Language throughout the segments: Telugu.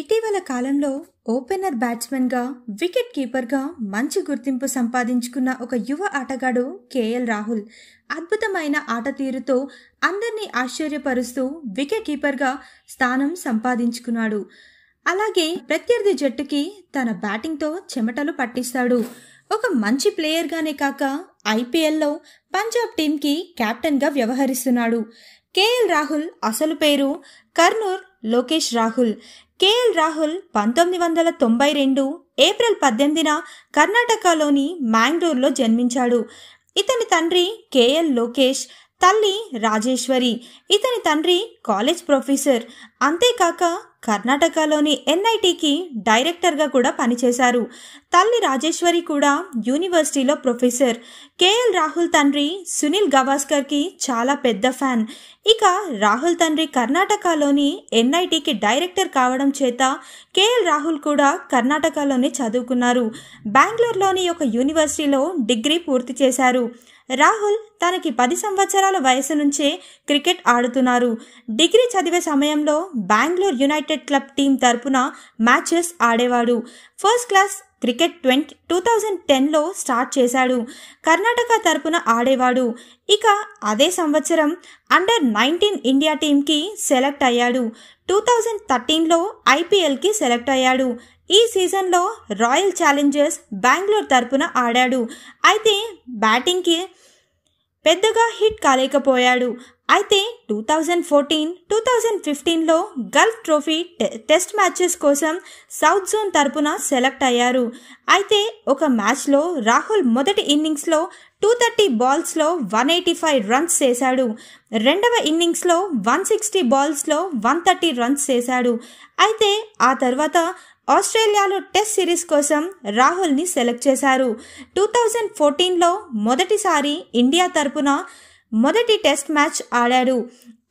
ఇటీవల కాలంలో ఓపెనర్ బ్యాట్స్మెన్గా వికెట్ కీపర్గా మంచి గుర్తింపు సంపాదించుకున్న ఒక యువ ఆటగాడు కేఎల్ రాహుల్ అద్భుతమైన ఆట తీరుతో అందరినీ ఆశ్చర్యపరుస్తూ వికెట్ కీపర్గా స్థానం సంపాదించుకున్నాడు అలాగే ప్రత్యర్థి జట్టుకి తన బ్యాటింగ్తో చెమటలు పట్టిస్తాడు ఒక మంచి ప్లేయర్గానే కాక ఐపీఎల్లో పంజాబ్ టీంకి కెప్టెన్గా వ్యవహరిస్తున్నాడు కేఎల్ రాహుల్ అసలు పేరు కర్నూర్ లోకేష్ రాహుల్ కేఎల్ రాహుల్ పంతొమ్మిది వందల తొంభై రెండు ఏప్రిల్ పద్దెనిమిదిన కర్ణాటకలోని మ్యాంగ్లూర్లో జన్మించాడు ఇతని తండ్రి కేఎల్ లోకేష్ తల్లి రాజేశ్వరి ఇతని తండ్రి కాలేజ్ ప్రొఫెసర్ అంతేకాక కర్ణాటకలోని ఎన్ఐటికి డైరెక్టర్గా కూడా పనిచేశారు తల్లి రాజేశ్వరి కూడా యూనివర్సిటీలో ప్రొఫెసర్ కేఎల్ రాహుల్ తండ్రి సునీల్ గవాస్కర్కి చాలా పెద్ద ఫ్యాన్ ఇక రాహుల్ తండ్రి కర్ణాటకలోని ఎన్ఐటికి డైరెక్టర్ కావడం చేత కేఎల్ రాహుల్ కూడా కర్ణాటకలోనే చదువుకున్నారు బెంగళూరులోని ఒక యూనివర్సిటీలో డిగ్రీ పూర్తి చేశారు రాహుల్ తనకి పది సంవత్సరాల వయసు నుంచే క్రికెట్ ఆడుతున్నారు డిగ్రీ చదివే సమయంలో బెంగళూరు యునైటెడ్ క్లబ్ టీం తరపున మ్యాచెస్ ఆడేవాడు first class cricket twenty two thousand టెన్లో స్టార్ట్ చేశాడు కర్ణాటక తరపున ఆడేవాడు ఇక అదే సంవత్సరం అండర్ నైన్టీన్ ఇండియా టీంకి సెలెక్ట్ అయ్యాడు టూ థౌజండ్ థర్టీన్లో ఐపీఎల్కి సెలెక్ట్ అయ్యాడు ఈ సీజన్లో రాయల్ ఛాలెంజర్స్ బెంగళూరు తరపున ఆడాడు అయితే బ్యాటింగ్కి పెద్దగా హిట్ కాలేకపోయాడు అయితే two thousand fourteen two thousand ఫిఫ్టీన్లో గల్ఫ్ ట్రోఫీ టెస్ట్ మ్యాచెస్ కోసం సౌత్ జోన్ తరపున సెలెక్ట్ అయ్యారు అయితే ఒక మ్యాచ్లో రాహుల్ మొదటి ఇన్నింగ్స్లో టూ థర్టీ బాల్స్లో వన్ ఎయిటీ ఫైవ్ రన్స్ చేశాడు రెండవ ఇన్నింగ్స్లో వన్ సిక్స్టీ బాల్స్లో వన్ థర్టీ రన్స్ చేశాడు అయితే ఆ తర్వాత ఆస్ట్రేలియాలో టెస్ట్ సిరీస్ కోసం రాహుల్ని సెలెక్ట్ చేశారు టూ థౌజండ్ ఫోర్టీన్లో మొదటిసారి ఇండియా తరపున మొదటి టెస్ట్ మ్యాచ్ ఆడాడు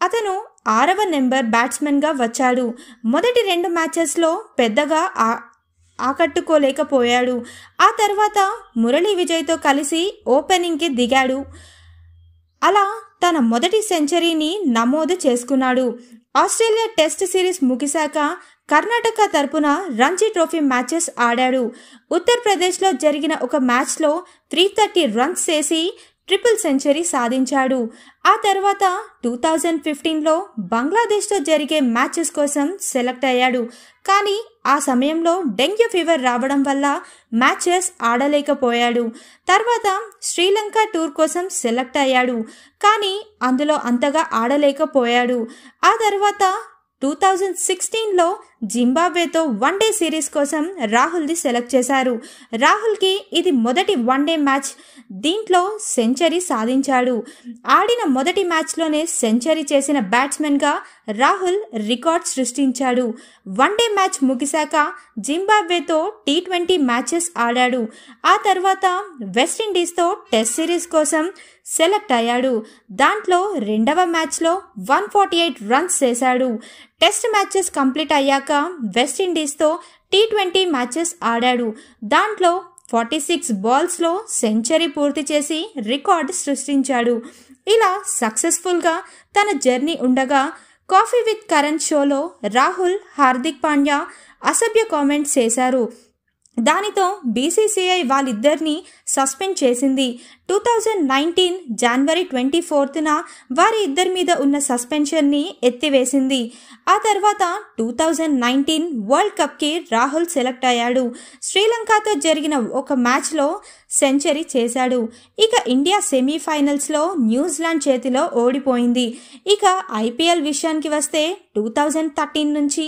అతను ఆరవ నెంబర్ బ్యాట్స్మెన్గా వచ్చాడు మొదటి రెండు మ్యాచెస్లో పెద్దగా ఆకట్టుకోలేకపోయాడు ఆ తర్వాత మురళీ విజయ్తో కలిసి ఓపెనింగ్కి దిగాడు అలా తన మొదటి సెంచరీని నమోదు చేసుకున్నాడు ఆస్ట్రేలియా టెస్ట్ సిరీస్ ముగిశాక కర్ణాటక తరపున రంజీ ట్రోఫీ మ్యాచెస్ ఆడాడు ఉత్తరప్రదేశ్లో జరిగిన ఒక మ్యాచ్లో త్రీ థర్టీ రన్స్ చేసి ట్రిపుల్ సెంచరీ సాధించాడు ఆ తర్వాత టూ థౌజండ్ ఫిఫ్టీన్లో బంగ్లాదేశ్తో జరిగే మ్యాచెస్ కోసం సెలెక్ట్ అయ్యాడు కానీ ఆ సమయంలో డెంగ్యూ ఫీవర్ రావడం వల్ల మ్యాచెస్ ఆడలేకపోయాడు తర్వాత శ్రీలంక టూర్ కోసం సెలెక్ట్ అయ్యాడు కానీ అందులో అంతగా ఆడలేకపోయాడు ఆ తర్వాత టూ థౌజండ్ సిక్స్టీన్లో జింబాబ్వేతో వన్డే సిరీస్ కోసం రాహుల్ది సెలెక్ట్ చేశారు రాహుల్కి ఇది మొదటి వన్డే మ్యాచ్ దీంట్లో సెంచరీ సాధించాడు ఆడిన మొదటి మ్యాచ్లోనే సెంచరీ చేసిన బ్యాట్స్మెన్గా రాహుల్ రికార్డ్ సృష్టించాడు వన్డే మ్యాచ్ ముగిశాక జింబాబ్వేతో టీ ట్వంటీ మ్యాచెస్ ఆడాడు ఆ తర్వాత వెస్టిండీస్తో టెస్ట్ సిరీస్ కోసం సెలెక్ట్ అయ్యాడు దాంట్లో రెండవ మ్యాచ్లో వన్ ఫార్టీ ఎయిట్ రన్స్ చేశాడు టెస్ట్ మ్యాచెస్ కంప్లీట్ అయ్యాక వెస్టిండీస్తో టీ ట్వంటీ మ్యాచెస్ ఆడాడు దాంట్లో ఫార్టీ సిక్స్ బాల్స్లో సెంచరీ పూర్తి చేసి రికార్డ్ సృష్టించాడు ఇలా సక్సెస్ఫుల్గా తన జర్నీ ఉండగా కాఫీ విత్ కరణ్ షోలో రాహుల్ హార్దిక్ పాండ్యా అసభ్య కామెంట్స్ చేశారు దానితో బీసీసీఐ వాళ్ళిద్దరినీ సస్పెండ్ చేసింది టూ థౌజండ్ నైన్టీన్ జనవరి ట్వంటీ ఫోర్త్న వారి ఇద్దరి మీద ఉన్న సస్పెన్షన్ని ఎత్తివేసింది ఆ తర్వాత టూ థౌజండ్ నైన్టీన్ వరల్డ్ కప్కి రాహుల్ సెలెక్ట్ అయ్యాడు శ్రీలంకతో జరిగిన ఒక మ్యాచ్లో సెంచరీ చేశాడు ఇక ఇండియా సెమీఫైనల్స్లో న్యూజిలాండ్ చేతిలో ఓడిపోయింది ఇక ఐపీఎల్ విషయానికి వస్తే టూ థౌజండ్ థర్టీన్ నుంచి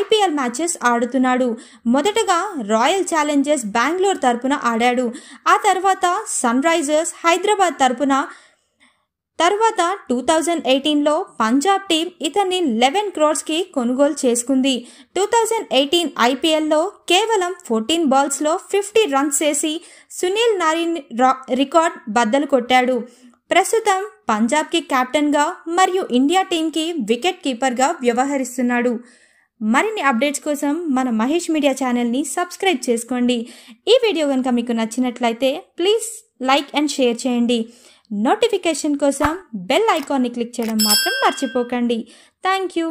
ఐపీఎల్ మ్యాచెస్ ఆడుతున్నాడు మొదటగా రాయల్ రాయల్ ఛాలెంజర్స్ బెంగళూరు తరపున ఆడాడు ఆ తర్వాత సన్ రైజర్స్ హైదరాబాద్ తరపున తర్వాత టూ థౌజండ్ ఎయిటీన్లో పంజాబ్ టీం ఇతన్ని లెవెన్ క్రోర్స్కి కొనుగోలు చేసుకుంది టూ థౌజండ్ ఎయిటీన్ ఐపీఎల్లో కేవలం ఫోర్టీన్ బాల్స్లో ఫిఫ్టీ రన్స్ చేసి సునీల్ నారిన్ రికార్డ్ బద్దలు కొట్టాడు ప్రస్తుతం పంజాబ్కి కెప్టెన్గా మరియు ఇండియా టీంకి వికెట్ కీపర్గా వ్యవహరిస్తున్నాడు మరిన్ని అప్డేట్స్ కోసం మన మహేష్ మీడియా ఛానల్ని సబ్స్క్రైబ్ చేసుకోండి ఈ వీడియో కనుక మీకు నచ్చినట్లయితే ప్లీజ్ లైక్ అండ్ షేర్ చేయండి నోటిఫికేషన్ కోసం బెల్ ఐకాన్ని క్లిక్ చేయడం మాత్రం మర్చిపోకండి థ్యాంక్ యూ